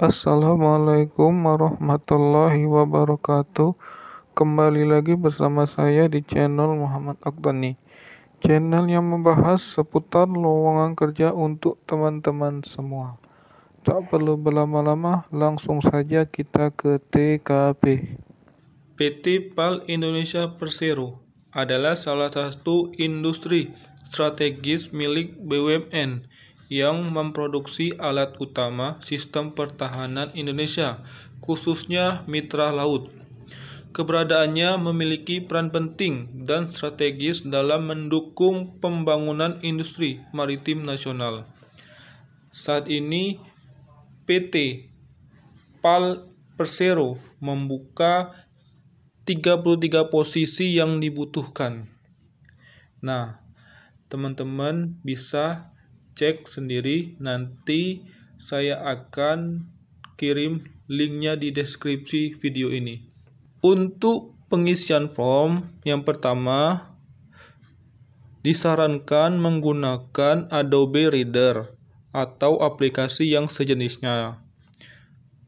Assalamualaikum warahmatullahi wabarakatuh Kembali lagi bersama saya di channel Muhammad Akbani Channel yang membahas seputar lowongan kerja untuk teman-teman semua Tak perlu berlama-lama, langsung saja kita ke TKP PT PAL Indonesia Persero adalah salah satu industri strategis milik BUMN yang memproduksi alat utama sistem pertahanan Indonesia, khususnya mitra laut. Keberadaannya memiliki peran penting dan strategis dalam mendukung pembangunan industri maritim nasional. Saat ini, PT PAL Persero membuka 33 posisi yang dibutuhkan. Nah, teman-teman bisa cek sendiri nanti saya akan kirim linknya di deskripsi video ini untuk pengisian form yang pertama disarankan menggunakan Adobe Reader atau aplikasi yang sejenisnya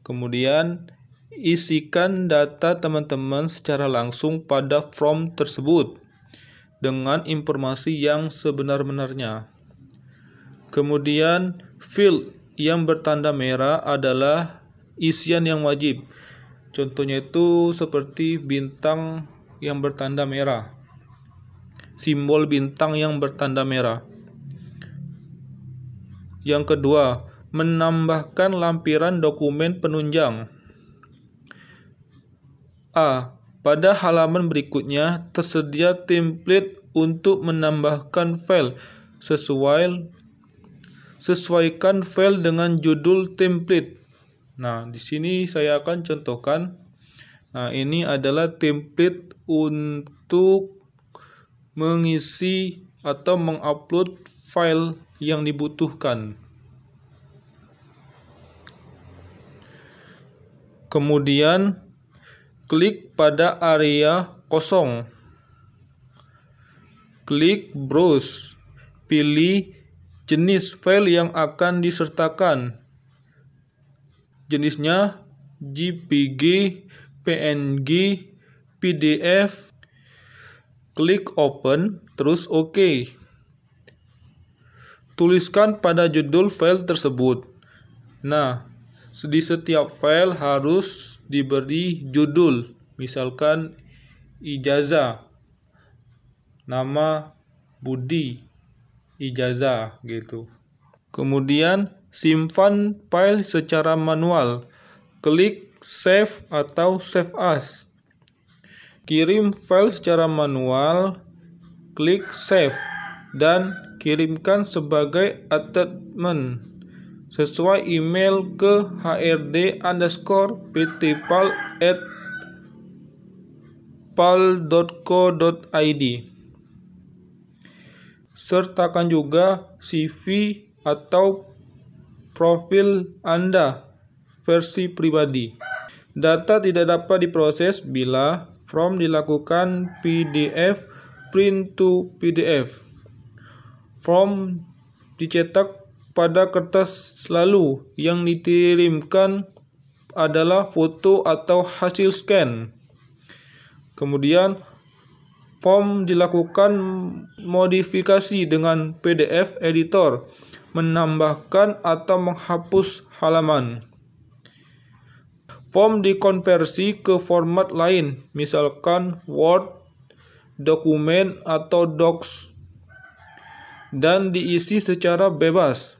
kemudian isikan data teman-teman secara langsung pada form tersebut dengan informasi yang sebenar-benarnya. Kemudian fill yang bertanda merah adalah isian yang wajib. Contohnya itu seperti bintang yang bertanda merah. Simbol bintang yang bertanda merah. Yang kedua, menambahkan lampiran dokumen penunjang. A. Pada halaman berikutnya tersedia template untuk menambahkan file sesuai Sesuaikan file dengan judul template. Nah, di sini saya akan contohkan. Nah, ini adalah template untuk mengisi atau mengupload file yang dibutuhkan. Kemudian klik pada area kosong. Klik browse. Pilih jenis file yang akan disertakan. Jenisnya JPG, PNG, PDF. Klik open, terus OK. Tuliskan pada judul file tersebut. Nah, di setiap file harus diberi judul. Misalkan ijazah, nama Budi, ijazah gitu. Kemudian simpan file secara manual. Klik save atau save as. Kirim file secara manual, klik save dan kirimkan sebagai attachment sesuai email ke hrd underscore ptpal at pal.co.id sertakan juga CV atau profil Anda versi pribadi. Data tidak dapat diproses bila form dilakukan PDF print to PDF. Form dicetak pada kertas lalu yang dikirimkan adalah foto atau hasil scan. Kemudian form dilakukan modifikasi dengan PDF editor, menambahkan atau menghapus halaman. Form dikonversi ke format lain, misalkan Word, dokumen, atau Docs, dan diisi secara bebas.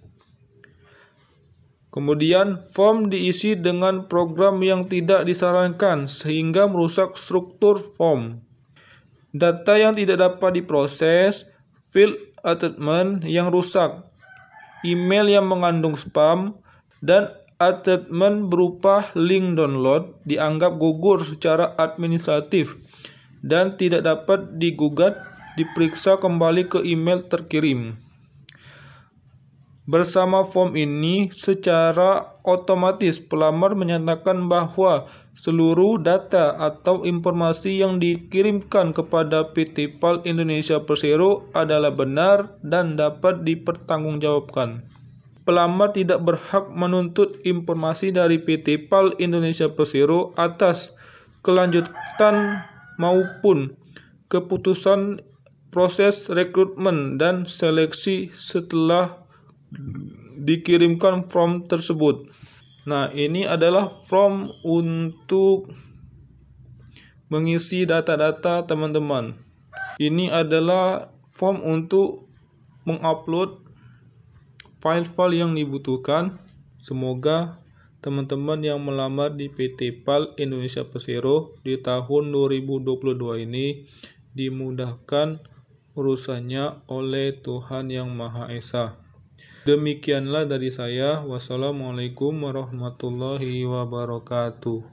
Kemudian, form diisi dengan program yang tidak disarankan sehingga merusak struktur form data yang tidak dapat diproses, field attachment yang rusak, email yang mengandung spam, dan attachment berupa link download dianggap gugur secara administratif dan tidak dapat digugat diperiksa kembali ke email terkirim. Bersama form ini, secara otomatis pelamar menyatakan bahwa seluruh data atau informasi yang dikirimkan kepada PT PAL Indonesia Persero adalah benar dan dapat dipertanggungjawabkan. Pelamar tidak berhak menuntut informasi dari PT PAL Indonesia Persero atas kelanjutan maupun keputusan proses rekrutmen dan seleksi setelah dikirimkan from tersebut. Nah, ini adalah from untuk mengisi data-data teman-teman. Ini adalah form untuk mengupload file-file yang dibutuhkan. Semoga teman-teman yang melamar di PT PAL Indonesia Persero di tahun 2022 ini dimudahkan urusannya oleh Tuhan Yang Maha Esa. Demikianlah dari saya. Wassalamualaikum warahmatullahi wabarakatuh.